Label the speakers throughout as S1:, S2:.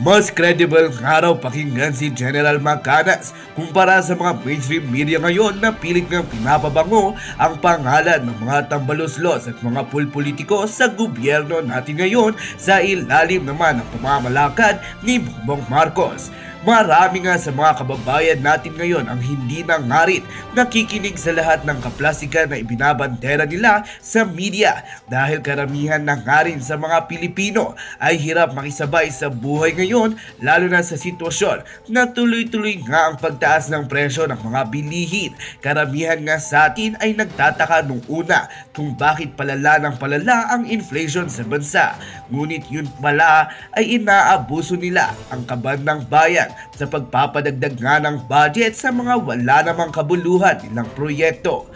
S1: Mas credible nga raw pakinggan si General Macanas kumpara sa mga mainstream media ngayon na pilit ngang pinapabango ang pangalan ng mga tambaluslos at mga pulpolitiko sa gobyerno natin ngayon sa ilalim naman ng pamamalakad ni Bongbong Marcos. Marami nga sa mga kababayan natin ngayon ang hindi na ngarit nakikinig sa lahat ng kaplasikan na ibinabantera nila sa media dahil karamihan na nga rin sa mga Pilipino ay hirap makisabay sa buhay ngayon lalo na sa sitwasyon na tuloy-tuloy nga ang pagtaas ng presyo ng mga bilihin. Karamihan nga sa atin ay nagtataka nung una kung bakit palala ng palala ang inflation sa bansa. Ngunit yun pala ay inaabuso nila ang kaban bayan sa pagpapadagdag nga ng budget sa mga wala namang kabuluhan nilang proyekto.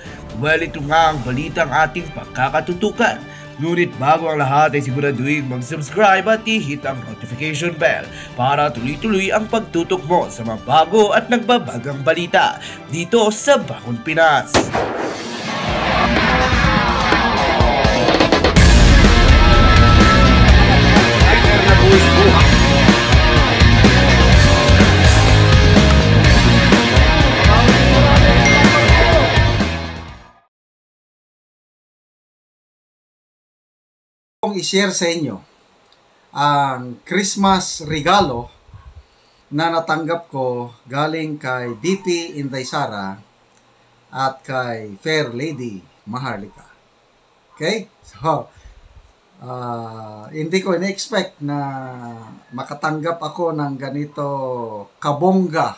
S1: Well, ito nga ang balitang ating pagkakatutukan. Ngunit bago ang lahat ay siguraduhin mag-subscribe at i-hit ang notification bell para tuloy-tuloy ang pagtutok mo sa mga bago at nagbabagang balita dito sa Bakon Pinas.
S2: kong i-share sa inyo ang Christmas regalo na natanggap ko galing kay DP Inday Sara at kay Fair Lady Maharlika. Okay? So, uh, hindi ko in-expect na makatanggap ako ng ganito kabongga,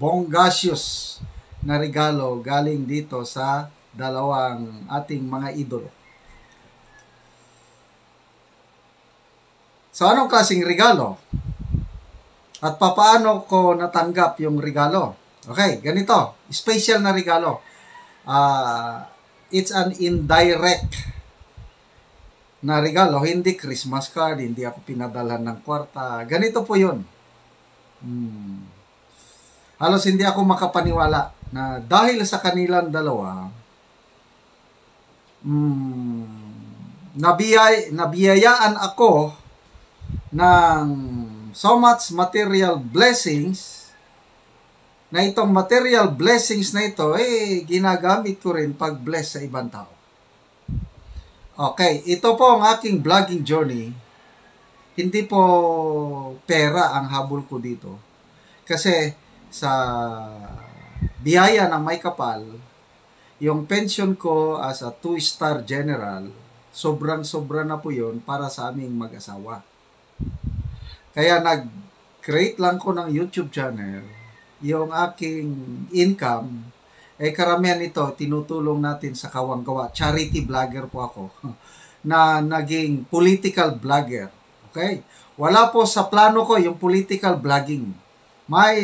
S2: bonggacious na regalo galing dito sa dalawang ating mga idolo. So, anong klaseng regalo? At papaano ko natanggap yung regalo? Okay, ganito. Special na regalo. Uh, it's an indirect na regalo. Hindi Christmas card, hindi ako pinadalhan ng kwarta. Ganito po yun. Hmm. Halos hindi ako makapaniwala na dahil sa kanilang dalawa, hmm, nabiyay, nabiyayaan ako ng so much material blessings na itong material blessings na ito, eh, ginagamit ko rin pag-bless sa ibang tao. Okay, ito po ang aking vlogging journey. Hindi po pera ang habol ko dito. Kasi sa biyaya ng may kapal, yung pension ko as a two-star general, sobrang-sobra na po yon para sa aming mag-asawa. Kaya nag-create lang ko ng YouTube channel. Yung aking income, eh karamihan ito, tinutulong natin sa kawanggawa. Charity vlogger po ako. na naging political vlogger. Okay? Wala po sa plano ko yung political vlogging. My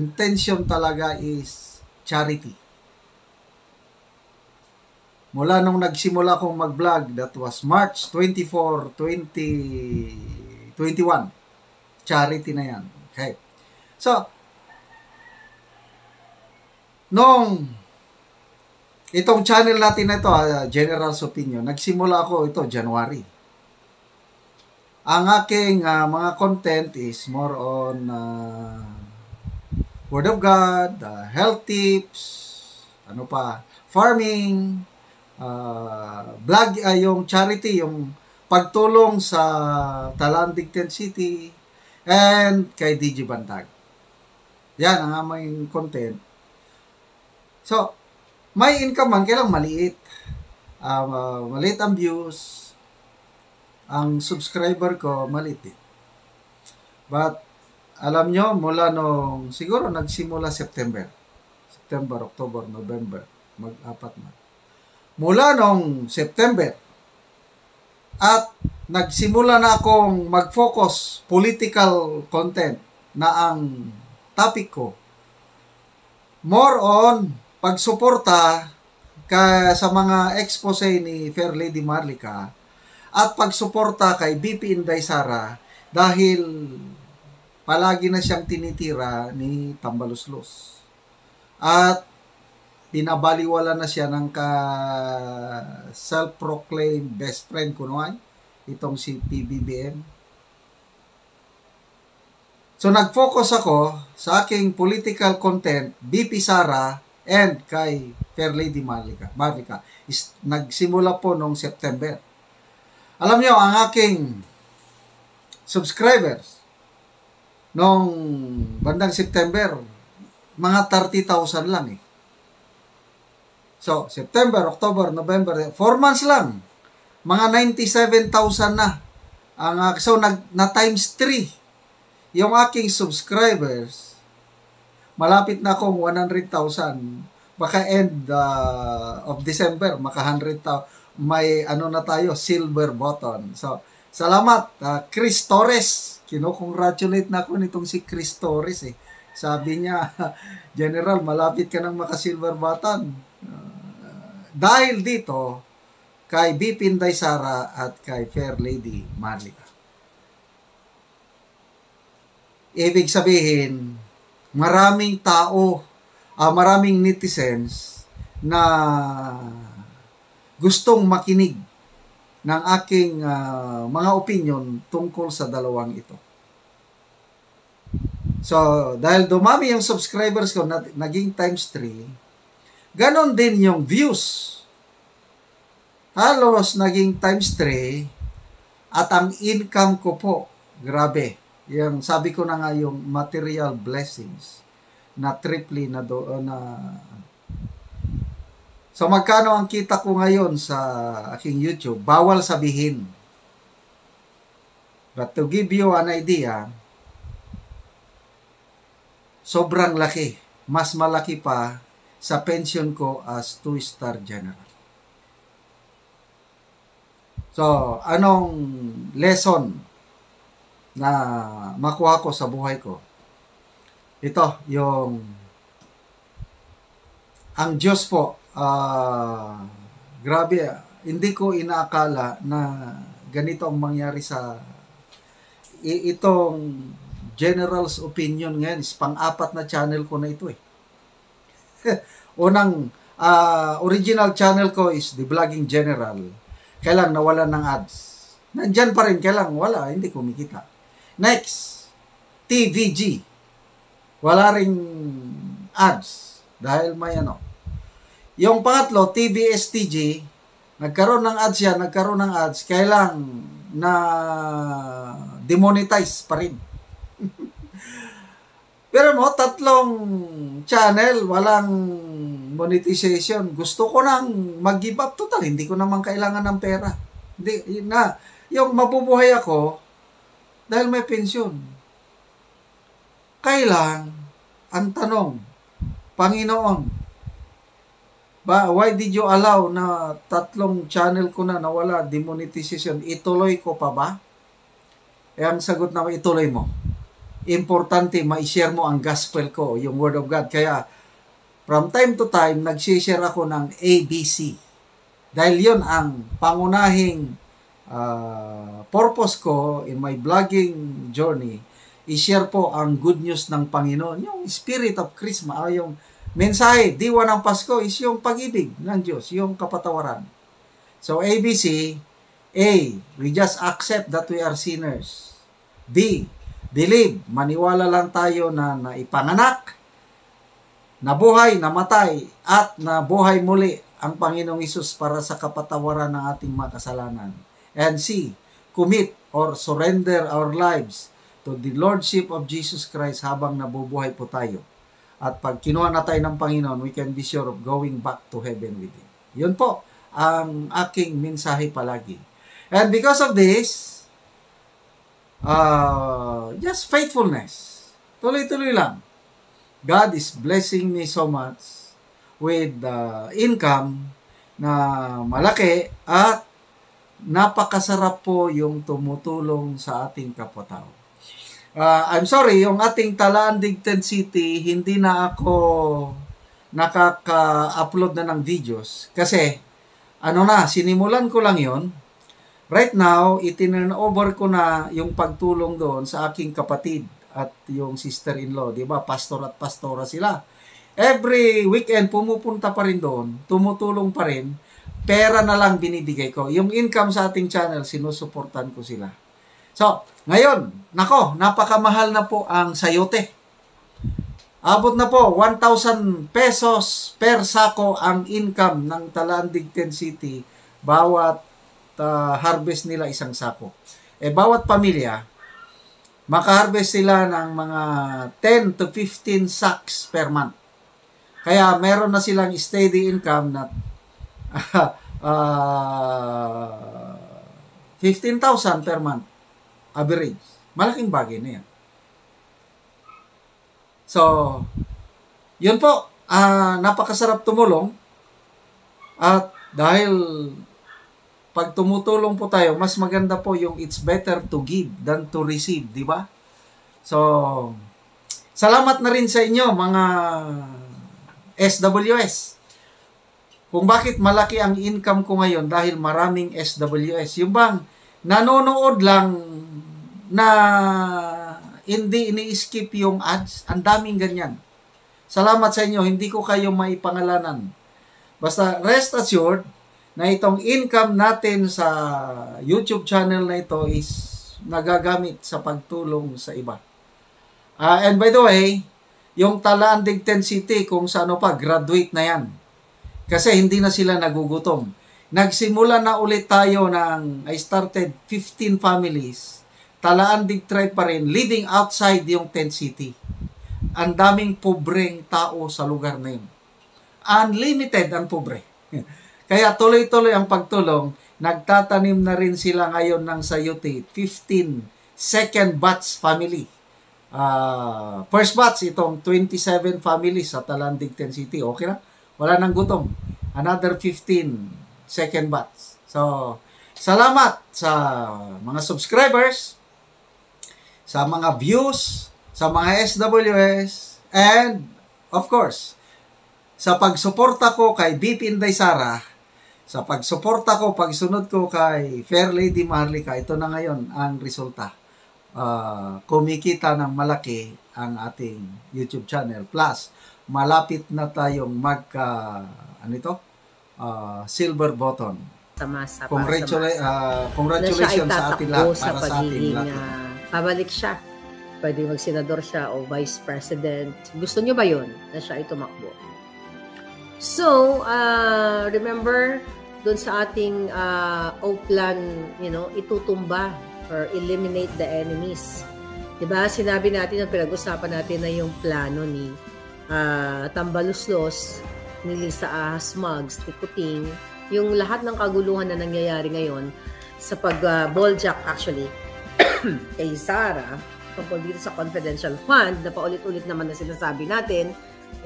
S2: intention talaga is charity. Mula nung nagsimula akong mag-vlog, that was March 24, 2021. Charity na yan. Okay. So, nung itong channel natin na ito, uh, General's Opinion, nagsimula ako ito January. Ang aking uh, mga content is more on uh, Word of God, uh, health tips, ano pa, farming, uh, vlog uh, yung charity yung pagtulong sa Talandig Tent City and kay DJ Bantag. Yan ang aming content. So, may income man kailang maliit. uh, maliit ang views. Ang subscriber ko maliit din. But alam nyo, mula nung siguro nagsimula September. September, October, November, mag-apat na mula noong September. At nagsimula na akong mag-focus political content na ang topic ko. More on pagsuporta ka sa mga expose ni Fair Lady Marlica at pagsuporta kay BP Inday Sara dahil palagi na siyang tinitira ni Tambaluslos. At pinabaliwala na siya ng ka self-proclaimed best friend kunuan itong si PBBM. So nag-focus ako sa aking political content, BP Sara and kay Fair Lady Malika. Malika is nagsimula po noong September. Alam niyo ang aking subscribers noong bandang September mga 30,000 lang eh. So, September, October, November, 4 months lang. Mga 97,000 na. Ang, uh, so, nag, na times 3 yung aking subscribers. Malapit na akong 100,000. Baka end uh, of December, maka 100,000. May ano na tayo, silver button. So, salamat, uh, Chris Torres. Kinokongratulate na ako nitong si Chris Torres eh. Sabi niya, General, malapit ka ng maka silver button. Uh, dahil dito, kay Bipin Day Sara at kay Fair Lady Malika. Ibig sabihin, maraming tao, uh, maraming netizens na gustong makinig ng aking uh, mga opinion tungkol sa dalawang ito. So, dahil dumami yung subscribers ko, naging times 3, Ganon din yung views. Halos naging times 3 at ang income ko po, grabe. Yung sabi ko na nga yung material blessings na triply na do uh, na So magkano ang kita ko ngayon sa aking YouTube? Bawal sabihin. But to give you an idea, sobrang laki. Mas malaki pa sa pension ko as two-star general. So, anong lesson na makuha ko sa buhay ko? Ito, yung ang Diyos po, uh, grabe, hindi ko inaakala na ganito ang mangyari sa itong general's opinion ngayon is pang-apat na channel ko na ito eh. Unang uh, original channel ko is The Vlogging General. Kailan nawalan ng ads. Nandyan pa rin, kailan wala, hindi kumikita. Next, TVG. Wala ring ads dahil may ano. Yung pangatlo, TVSTG, nagkaroon ng ads yan, nagkaroon ng ads, Kailan na demonetize pa rin. Pero mo, tatlong channel, walang monetization. Gusto ko nang mag-give up total. Hindi ko naman kailangan ng pera. Hindi, yun na. Yung mabubuhay ako, dahil may pensyon. Kailan? Ang tanong, Panginoon, ba, why did you allow na tatlong channel ko na nawala, demonetization, ituloy ko pa ba? E ang sagot na ituloy mo importante ma-share mo ang gospel ko, yung Word of God. Kaya, from time to time, nag-share ako ng ABC. Dahil yon ang pangunahing uh, purpose ko in my blogging journey, i-share po ang good news ng Panginoon. Yung spirit of Christmas, o ah, yung mensahe, diwa ng Pasko is yung pag-ibig ng Diyos, yung kapatawaran. So, ABC, A, we just accept that we are sinners. B, believe, maniwala lang tayo na naipanganak, nabuhay, namatay, at nabuhay muli ang Panginoong Isus para sa kapatawaran ng ating makasalanan. And see, commit or surrender our lives to the Lordship of Jesus Christ habang nabubuhay po tayo. At pag kinuha na tayo ng Panginoon, we can be sure of going back to heaven with Him. Yun po ang aking mensahe palagi. And because of this, uh, just faithfulness. Tuloy-tuloy lang. God is blessing me so much with uh, income na malaki at napakasarap po yung tumutulong sa ating kapatao. Uh, ah, I'm sorry, yung ating Talaan Digted City, hindi na ako nakaka-upload na ng videos kasi ano na, sinimulan ko lang yon right now, itinurn over ko na yung pagtulong doon sa aking kapatid at yung sister-in-law, di ba? Pastor at pastora sila. Every weekend, pumupunta pa rin doon, tumutulong pa rin, pera na lang binibigay ko. Yung income sa ating channel, sinusuportan ko sila. So, ngayon, nako, napakamahal na po ang sayote. Abot na po, 1,000 pesos per sako ang income ng Talandig 10 City bawat uh, harvest nila isang sako. Eh, bawat pamilya, makaharvest sila ng mga 10 to 15 sacks per month. Kaya meron na silang steady income na uh, uh, 15,000 per month average. Malaking bagay na yan. So, yun po, uh, napakasarap tumulong at dahil pag tumutulong po tayo, mas maganda po yung it's better to give than to receive, di ba? So, salamat na rin sa inyo mga SWS. Kung bakit malaki ang income ko ngayon dahil maraming SWS. Yung bang nanonood lang na hindi ini-skip yung ads, ang daming ganyan. Salamat sa inyo, hindi ko kayo maipangalanan. Basta rest assured, na itong income natin sa YouTube channel na ito is nagagamit sa pagtulong sa iba. Uh, and by the way, yung Talaan Digten City kung saan pa, graduate na yan. Kasi hindi na sila nagugutom. Nagsimula na ulit tayo ng, I started 15 families. Talaan Digtry pa rin, living outside yung Tent City. Ang daming pobreng tao sa lugar na yun. Unlimited ang pobre. Kaya tuloy-tuloy ang pagtulong. Nagtatanim na rin sila ngayon ng sayuti. 15 second batch family. Uh, first batch, itong 27 families sa Talandigten City. Okay na? Wala nang gutom. Another 15 second batch. So, salamat sa mga subscribers, sa mga views, sa mga SWS, and of course, sa pagsuporta ko kay BP Inday Sara, sa pagsuporta ko, pagsunod ko kay Fair Lady Marlica, ito na ngayon ang resulta. Uh, kumikita ng malaki ang ating YouTube channel. Plus, malapit na tayong magka, uh, ano ito? Uh, silver button. Tamasa, Congratula- uh, ah, congratulations sa ating lahat. Para sa, ating lahat. Uh,
S3: pabalik siya pwede mag-senador siya o vice president. Gusto niyo ba yun na siya ay tumakbo? So, uh, remember, doon sa ating uh, O-plan, you know, itutumba or eliminate the enemies. Diba? Sinabi natin, ang pinag-usapan natin na yung plano ni uh, Tambaluslos, ni Lisa Ahasmags, ni Kuting, yung lahat ng kaguluhan na nangyayari ngayon sa pag-balljack uh, actually kay Sarah, tungkol dito sa confidential fund na paulit-ulit naman na sinasabi natin,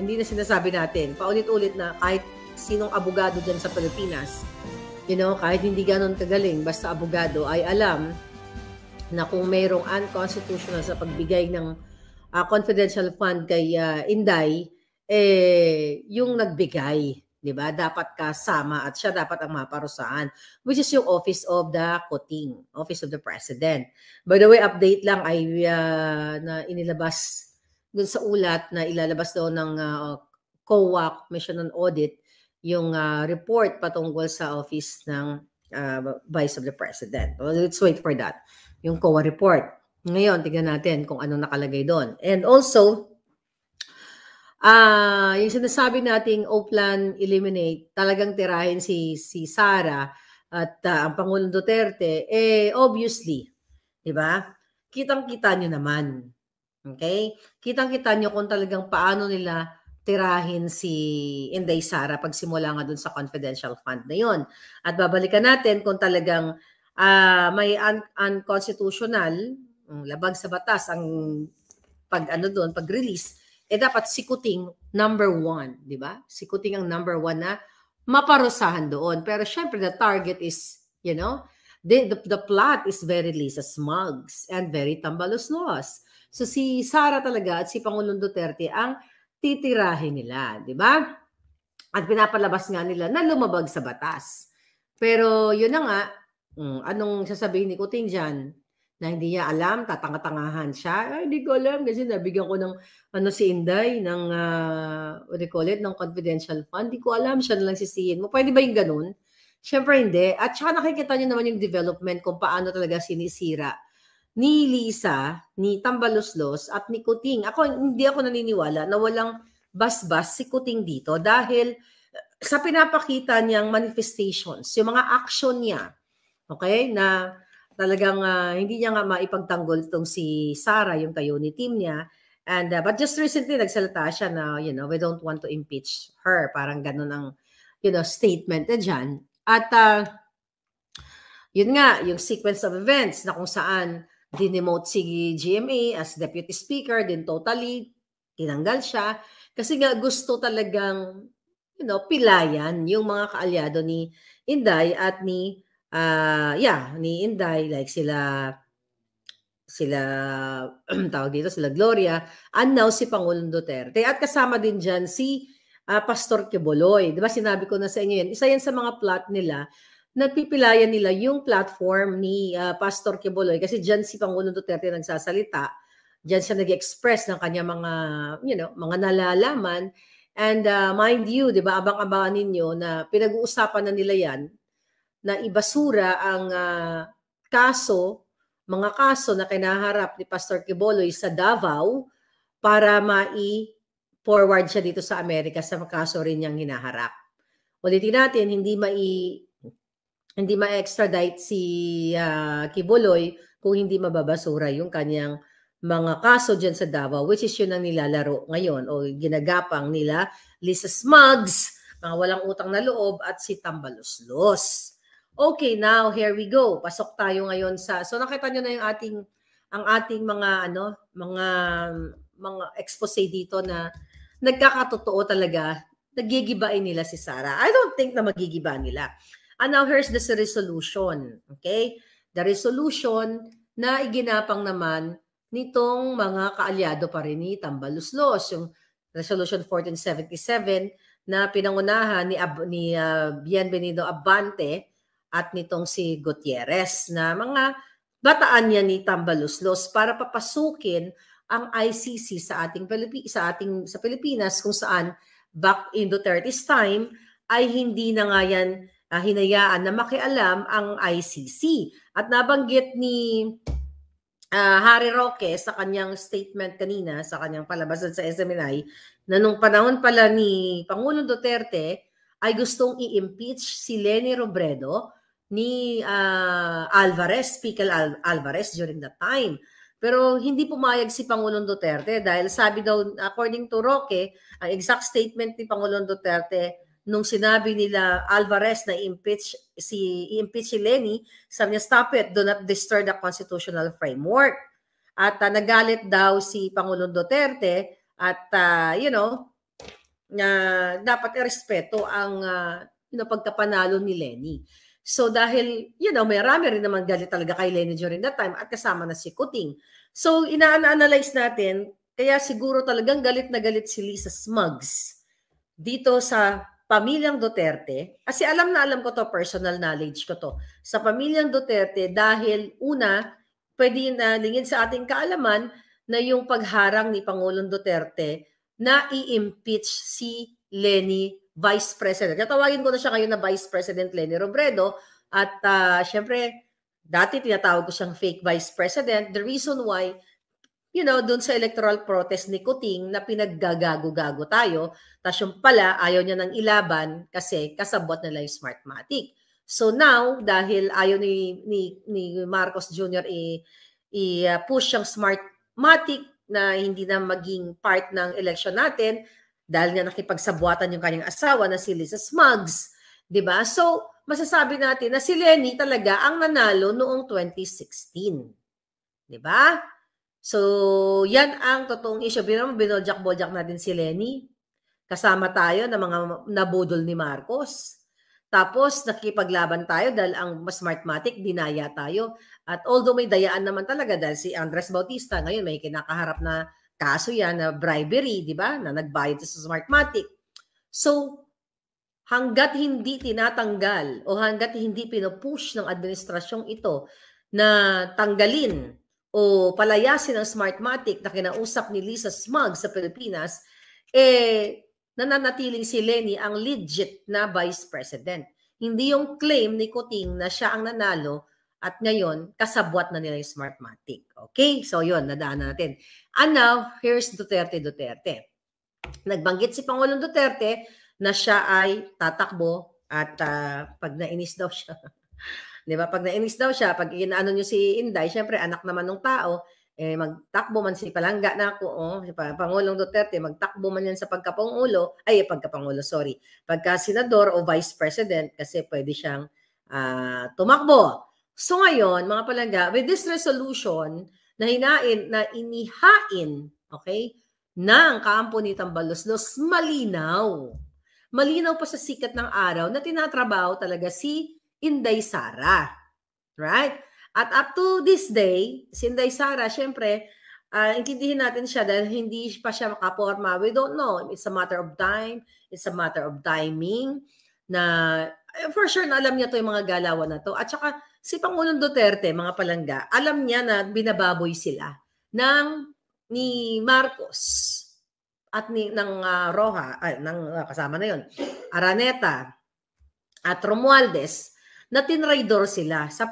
S3: hindi na sinasabi natin, paulit-ulit na kahit sinong abogado dyan sa Pilipinas, you know, kahit hindi ganun kagaling, basta abogado ay alam na kung mayroong unconstitutional sa pagbigay ng uh, confidential fund kay uh, Inday, eh, yung nagbigay, 'di ba? Dapat kasama at siya dapat ang maparusahan, which is yung Office of the Coting, Office of the President. By the way, update lang ay uh, na inilabas dun sa ulat na ilalabas daw ng uh, ah, COA, Commission on Audit, yung uh, report patungkol sa office ng uh, Vice of the President. Well, let's wait for that, yung COA report. Ngayon, tignan natin kung ano nakalagay doon. And also, uh, yung sinasabi nating O-Plan eliminate, talagang tirahin si, si Sara at uh, ang Pangulong Duterte, eh obviously, di ba? Kitang-kita nyo naman Okay? Kitang-kita nyo kung talagang paano nila tirahin si Inday Sara pag simula nga dun sa confidential fund na yon. At babalikan natin kung talagang uh, may un- unconstitutional, labag sa batas ang pag ano doon, pag release, eh dapat sikuting number one, di ba? Sikuting ang number one na maparusahan doon. Pero syempre, the target is, you know, the, the, the plot is very Lisa Smugs and very Tambalos Laws. So si Sara talaga at si Pangulong Duterte ang titirahin nila, di ba? At pinapalabas nga nila na lumabag sa batas. Pero yun na nga, mm, anong sasabihin ni Kuting dyan? Na hindi niya alam, tatanga siya. Ay, hindi ko alam kasi nabigyan ko ng ano si Inday ng uh, what do you call it, ng confidential fund. Hindi ko alam, siya na lang sisihin mo. Pwede ba yung ganun? Siyempre hindi. At saka nakikita niyo naman yung development kung paano talaga sinisira ni Lisa, ni Tambaloslos at ni Kuting. Ako hindi ako naniniwala na walang basbas si Kuting dito dahil eh, sa pinapakita niyang manifestations, yung mga action niya, okay, na talagang uh, hindi niya nga maipagtanggol itong si Sara, yung kayo ni team niya, And uh, but just recently nagsalita siya na you know, we don't want to impeach her. Parang ganun ang you know, statement na diyan. At uh, yun nga, yung sequence of events na kung saan dinemote si GMA as deputy speaker, din totally tinanggal siya kasi nga gusto talagang you know, pilayan yung mga kaalyado ni Inday at ni uh, yeah, ni Inday like sila sila tawag dito sila Gloria and now si Pangulong Duterte at kasama din diyan si uh, Pastor Keboloy. 'Di ba sinabi ko na sa inyo yan? Isa yan sa mga plot nila nagpipilayan nila yung platform ni uh, Pastor Queboloy kasi diyan si Pangulong Duterte nagsasalita, diyan siya nag-express ng kanya mga you know, mga nalalaman and uh, mind you, 'di ba, abang-abangan ninyo na pinag-uusapan na nila 'yan na ibasura ang uh, kaso, mga kaso na kinaharap ni Pastor Queboloy sa Davao para mai-forward siya dito sa Amerika sa kaso rin niyang hinaharap. Ulitin natin, hindi mai hindi ma-extradite si uh, ah, Kibuloy kung hindi mababasura yung kanyang mga kaso dyan sa Davao, which is yun ang nilalaro ngayon o ginagapang nila Lisa Smugs, mga walang utang na loob at si Tambaloslos. Okay, now here we go. Pasok tayo ngayon sa So nakita niyo na yung ating ang ating mga ano, mga mga expose dito na nagkakatotoo talaga nagigibain nila si Sara. I don't think na magigiba nila. And now here's the resolution. Okay? The resolution na iginapang naman nitong mga kaalyado pa rin ni Tambaluslos. Yung Resolution 1477 na pinangunahan ni, Ab- ni uh, Bienvenido Abante at nitong si Gutierrez na mga bataan niya ni Tambaluslos para papasukin ang ICC sa ating Pilipi- sa ating sa Pilipinas kung saan back in the 30s time ay hindi na nga yan uh, hinayaan na makialam ang ICC. At nabanggit ni uh, Harry Roque sa kanyang statement kanina, sa kanyang palabasan sa SMNI, na nung panahon pala ni Pangulong Duterte ay gustong i-impeach si Leni Robredo ni uh, Alvarez, Pical Al- Alvarez during that time. Pero hindi pumayag si Pangulong Duterte dahil sabi daw, according to Roque, ang exact statement ni Pangulong Duterte, nung sinabi nila Alvarez na impeach si impeach si Lenny, sabi niya stop it, do not disturb the constitutional framework. At uh, nagalit daw si Pangulong Duterte at uh, you know na uh, dapat irespeto ang uh, you know, pagkapanalo ni Lenny. So dahil you know may rami rin naman galit talaga kay Lenny during that time at kasama na si Kuting. So ina-analyze natin kaya siguro talagang galit na galit si Lisa Smugs dito sa pamilyang Duterte, kasi alam na alam ko to, personal knowledge ko to, sa pamilyang Duterte dahil una, pwede na lingid sa ating kaalaman na yung pagharang ni Pangulong Duterte na i-impeach si Lenny Vice President. Tatawagin ko na siya ngayon na Vice President Lenny Robredo at uh, syempre dati tinatawag ko siyang fake Vice President. The reason why you know, dun sa electoral protest ni Kuting na pinaggagago-gago tayo. Tapos yung pala, ayaw niya nang ilaban kasi kasabot nila yung Smartmatic. So now, dahil ayaw ni, ni, ni Marcos Jr. i-push yung Smartmatic na hindi na maging part ng election natin dahil niya nakipagsabwatan yung kanyang asawa na si Lisa Smugs. ba diba? So, masasabi natin na si Lenny talaga ang nanalo noong 2016. ba diba? So, yan ang totoong issue. Bino binoljak-boljak na din si Lenny. Kasama tayo ng mga nabudol ni Marcos. Tapos, nakikipaglaban tayo dahil ang smartmatic, dinaya tayo. At although may dayaan naman talaga dahil si Andres Bautista, ngayon may kinakaharap na kaso yan na bribery, di ba? Na nagbayad sa smartmatic. So, hanggat hindi tinatanggal o hanggat hindi pinupush ng administrasyong ito na tanggalin o palayasin ng Smartmatic na kinausap ni Lisa Smug sa Pilipinas, eh, nananatiling si Lenny ang legit na vice president. Hindi yung claim ni Kuting na siya ang nanalo at ngayon, kasabwat na nila yung Smartmatic. Okay? So yun, nadaanan natin. And now, here's Duterte Duterte. Nagbanggit si Pangulong Duterte na siya ay tatakbo at uh, pag nainis daw siya, 'Di ba? Pag nainis daw siya, pag inaano niyo si Inday, syempre anak naman ng tao, eh magtakbo man si Palangga na ako, oh, si Pangulong Duterte, magtakbo man yan sa pagkapangulo, ay pagkapangulo, sorry. Pagka senador o vice president kasi pwede siyang uh, tumakbo. So ngayon, mga palangga, with this resolution na hinain, na inihain, okay, ng kampo ni Tambaloslos, malinaw. Malinaw pa sa sikat ng araw na tinatrabaho talaga si Inday Sara. Right? At up to this day, si Inday Sara, syempre, uh, intindihin natin siya dahil hindi pa siya makaporma. We don't know. It's a matter of time. It's a matter of timing na eh, for sure na alam niya to yung mga galawan na to. At saka si Pangulong Duterte, mga palangga, alam niya na binababoy sila ng ni Marcos at ni ng uh, Roja ay, ng uh, kasama na yon Araneta at Romualdez na tinraidor sila sa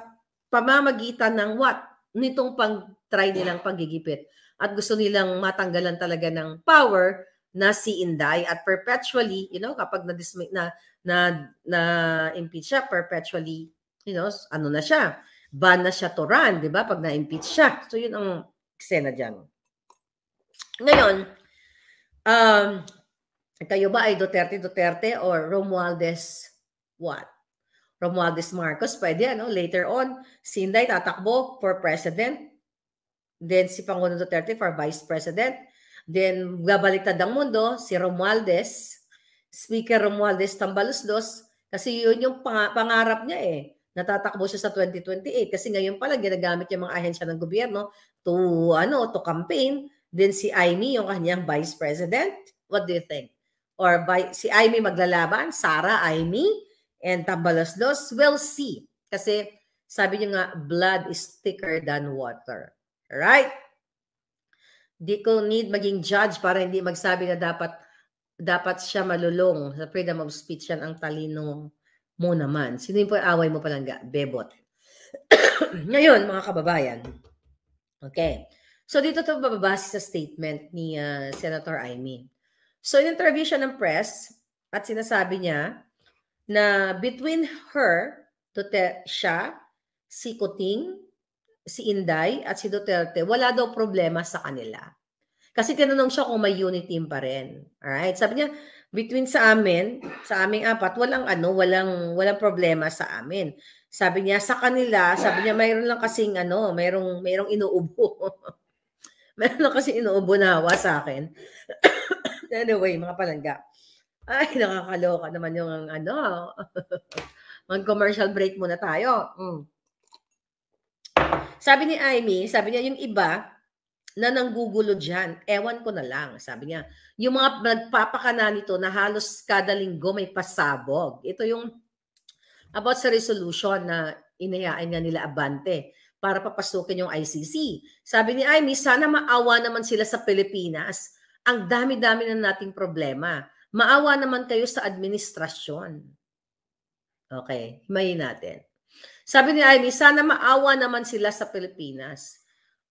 S3: pamamagitan ng what? Nitong pag-try nilang paggigipit. At gusto nilang matanggalan talaga ng power na si Inday at perpetually, you know, kapag na na na, na impeach siya perpetually, you know, ano na siya, ban na siya to run, 'di ba? Pag na-impeach siya. So 'yun ang eksena diyan. Ngayon, um, kayo ba ay Duterte Duterte or Romualdez what? Romualdez Marcos, pwede ano, later on, si Inday tatakbo for president. Then si Pangulo Duterte for vice president. Then gabaliktad ang mundo, si Romualdez, Speaker Romualdez Tambalusdos, kasi yun yung pang- pangarap niya eh. Natatakbo siya sa 2028 kasi ngayon pala ginagamit yung mga ahensya ng gobyerno to ano to campaign. Then si Amy yung kanyang vice president. What do you think? Or by, si Amy maglalaban, Sara Amy and Tambalaslos will see. Kasi sabi niya nga, blood is thicker than water. Right? Di ko need maging judge para hindi magsabi na dapat dapat siya malulong. Sa freedom of speech yan ang talino mo naman. Sino yung away mo palangga? Bebot. Ngayon, mga kababayan. Okay. So dito to bababase sa statement ni uh, Senator Aimee. So in-interview siya ng press at sinasabi niya, na between her, Duterte, siya, si Kuting, si Inday, at si Duterte, wala daw problema sa kanila. Kasi tinanong siya kung may unit team pa rin. Alright? Sabi niya, between sa amin, sa aming apat, walang ano, walang, walang problema sa amin. Sabi niya, sa kanila, sabi niya, mayroon lang kasing ano, mayroong, mayroong inuubo. mayroon lang kasing inuubo na hawa sa akin. anyway, mga palangga. Ay, nakakaloka naman yung ang ano. Mag-commercial break muna tayo. Mm. Sabi ni Amy, sabi niya, yung iba na nanggugulo dyan, ewan ko na lang, sabi niya. Yung mga nagpapakana nito na halos kada linggo may pasabog. Ito yung about sa resolution na inayain nga nila abante para papasukin yung ICC. Sabi ni Amy, sana maawa naman sila sa Pilipinas. Ang dami-dami na nating problema. Maawa naman kayo sa administrasyon. Okay, himayin natin. Sabi ni Amy, sana maawa naman sila sa Pilipinas.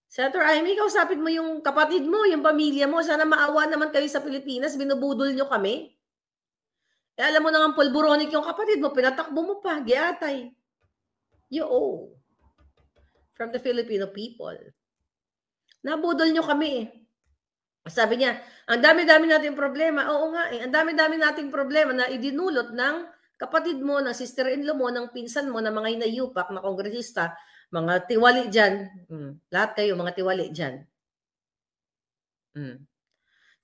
S3: Senator Amy, kausapin mo yung kapatid mo, yung pamilya mo. Sana maawa naman kayo sa Pilipinas. Binubudol nyo kami. Eh, alam mo na nga pulburonic yung kapatid mo. Pinatakbo mo pa. Giatay. Yo. owe. From the Filipino people. Nabudol nyo kami eh. Sabi niya, ang dami-dami nating problema. Oo nga, eh, ang dami-dami nating problema na idinulot ng kapatid mo, ng sister-in-law mo, ng pinsan mo, ng mga inayupak na kongresista, mga tiwali dyan. Hmm. Lahat kayo, mga tiwali dyan. Hmm.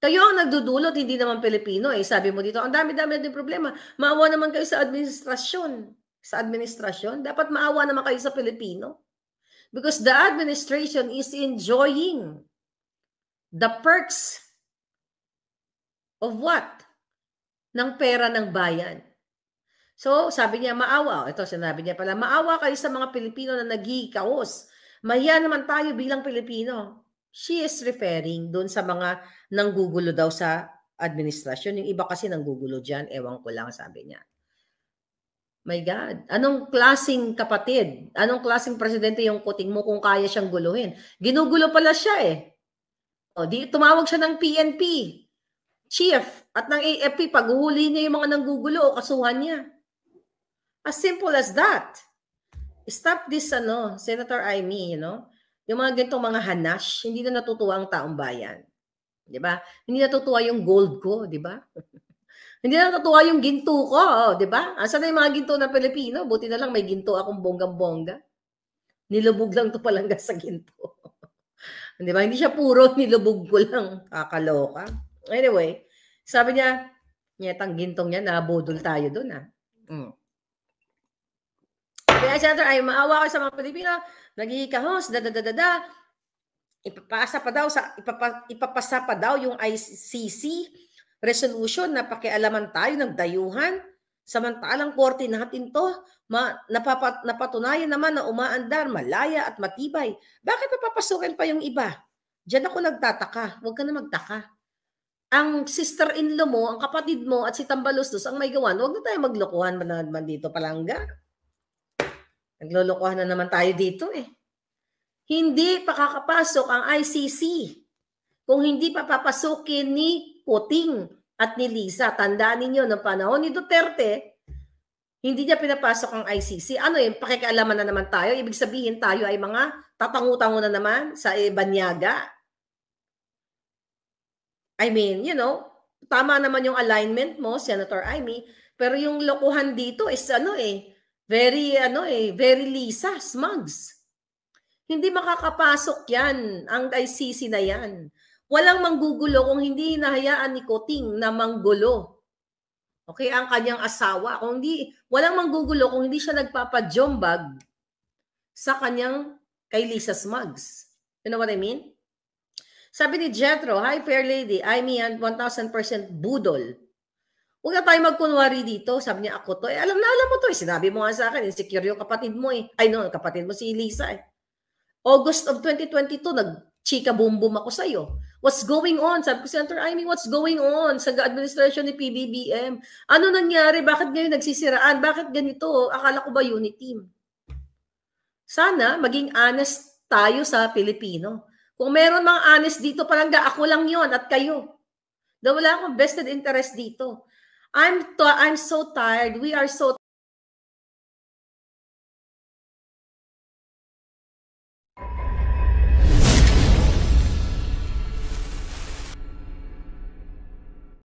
S3: Kayo ang nagdudulot, hindi naman Pilipino. Eh. Sabi mo dito, ang dami-dami nating problema. Maawa naman kayo sa administrasyon. Sa administrasyon. Dapat maawa naman kayo sa Pilipino. Because the administration is enjoying the perks of what? Ng pera ng bayan. So, sabi niya, maawa. Ito, sinabi niya pala, maawa kayo sa mga Pilipino na nagigikaos. Mahiya naman tayo bilang Pilipino. She is referring doon sa mga nanggugulo daw sa administrasyon. Yung iba kasi nanggugulo dyan, ewan ko lang, sabi niya. My God, anong klasing kapatid? Anong klasing presidente yung kuting mo kung kaya siyang guluhin? Ginugulo pala siya eh. O, oh, di, tumawag siya ng PNP. Chief at ng AFP, paghuhuli niya yung mga nanggugulo o kasuhan niya. As simple as that. Stop this, ano, Senator Amy, you know? Yung mga ganitong mga hanash, hindi na natutuwa ang taong bayan. Di ba? Hindi natutuwa yung gold ko, di ba? Hindi na natutuwa yung ginto ko, oh, di ba? Asan na yung mga ginto na Pilipino? Buti na lang may ginto akong bonggang-bongga. Nilubog lang to palangga sa ginto. Hindi ba? Hindi siya puro, nilubog ko lang. Kakaloka. Anyway, sabi niya, nyetang gintong niya, nabudol tayo doon ah. Mm. Kaya Senator, ay maawa ko sa mga Pilipino, naghihikahos, da da da da da. Ipapasa pa daw sa ipapa, ipapasa pa daw yung ICC resolution na pakialaman tayo ng dayuhan Samantalang korte natin to, ma, napapat, napatunayan naman na umaandar, malaya at matibay. Bakit papapasukin pa yung iba? Diyan ako nagtataka. Huwag ka na magtaka. Ang sister-in-law mo, ang kapatid mo, at si Tambalustos, ang may gawan, huwag na tayo maglokohan man naman dito, palangga. Naglolokohan na naman tayo dito eh. Hindi pakakapasok ang ICC kung hindi papapasukin ni Puting at ni Lisa. Tanda ninyo, noong panahon ni Duterte, hindi niya pinapasok ang ICC. Ano yun? Pakikialaman na naman tayo. Ibig sabihin tayo ay mga tatangutango na naman sa e, banyaga. I mean, you know, tama naman yung alignment mo, Senator Amy, pero yung lokohan dito is ano eh, very ano eh, very Lisa, smugs. Hindi makakapasok yan, ang ICC na yan. Walang manggugulo kung hindi hinahayaan ni Koting na manggulo. Okay, ang kanyang asawa. Kung hindi, walang manggugulo kung hindi siya nagpapajombag sa kanyang kay Lisa Smugs. You know what I mean? Sabi ni Jethro, Hi fair lady, I mean, 1,000% budol. Huwag na tayo magkunwari dito. Sabi niya, ako to. Eh, alam na alam mo to. Eh. Sinabi mo nga sa akin, insecure yung kapatid mo eh. Ay no, kapatid mo si Lisa eh. August of 2022, nag-chika boom boom ako sa'yo. What's going on? Sabi ko, I mean, what's going on sa administration ni PBBM? Ano nangyari? Bakit ngayon nagsisiraan? Bakit ganito? Akala ko ba unity team? Sana maging honest tayo sa Pilipino. Kung meron mga honest dito, parang ako lang yon at kayo. Na wala akong vested interest dito. I'm, I'm so tired. We are so